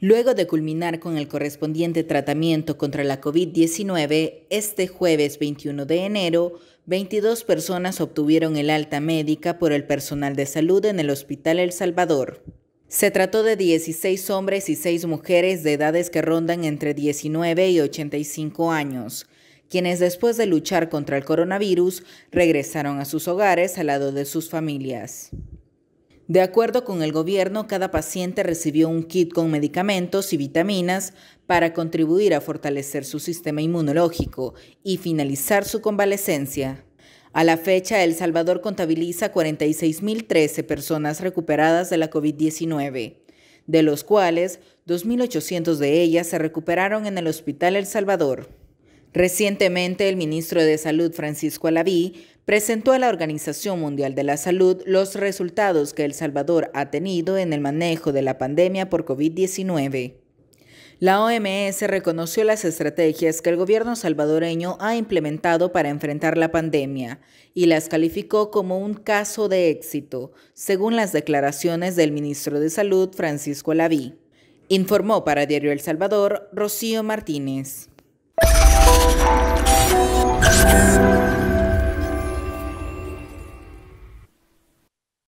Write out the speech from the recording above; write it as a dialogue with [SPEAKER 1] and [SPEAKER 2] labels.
[SPEAKER 1] Luego de culminar con el correspondiente tratamiento contra la COVID-19, este jueves 21 de enero, 22 personas obtuvieron el alta médica por el personal de salud en el Hospital El Salvador. Se trató de 16 hombres y 6 mujeres de edades que rondan entre 19 y 85 años, quienes después de luchar contra el coronavirus regresaron a sus hogares al lado de sus familias. De acuerdo con el gobierno, cada paciente recibió un kit con medicamentos y vitaminas para contribuir a fortalecer su sistema inmunológico y finalizar su convalecencia. A la fecha, El Salvador contabiliza 46.013 personas recuperadas de la COVID-19, de los cuales 2.800 de ellas se recuperaron en el Hospital El Salvador. Recientemente, el ministro de Salud, Francisco Alaví, presentó a la Organización Mundial de la Salud los resultados que El Salvador ha tenido en el manejo de la pandemia por COVID-19. La OMS reconoció las estrategias que el gobierno salvadoreño ha implementado para enfrentar la pandemia y las calificó como un caso de éxito, según las declaraciones del ministro de Salud Francisco Laví. Informó para Diario El Salvador Rocío Martínez.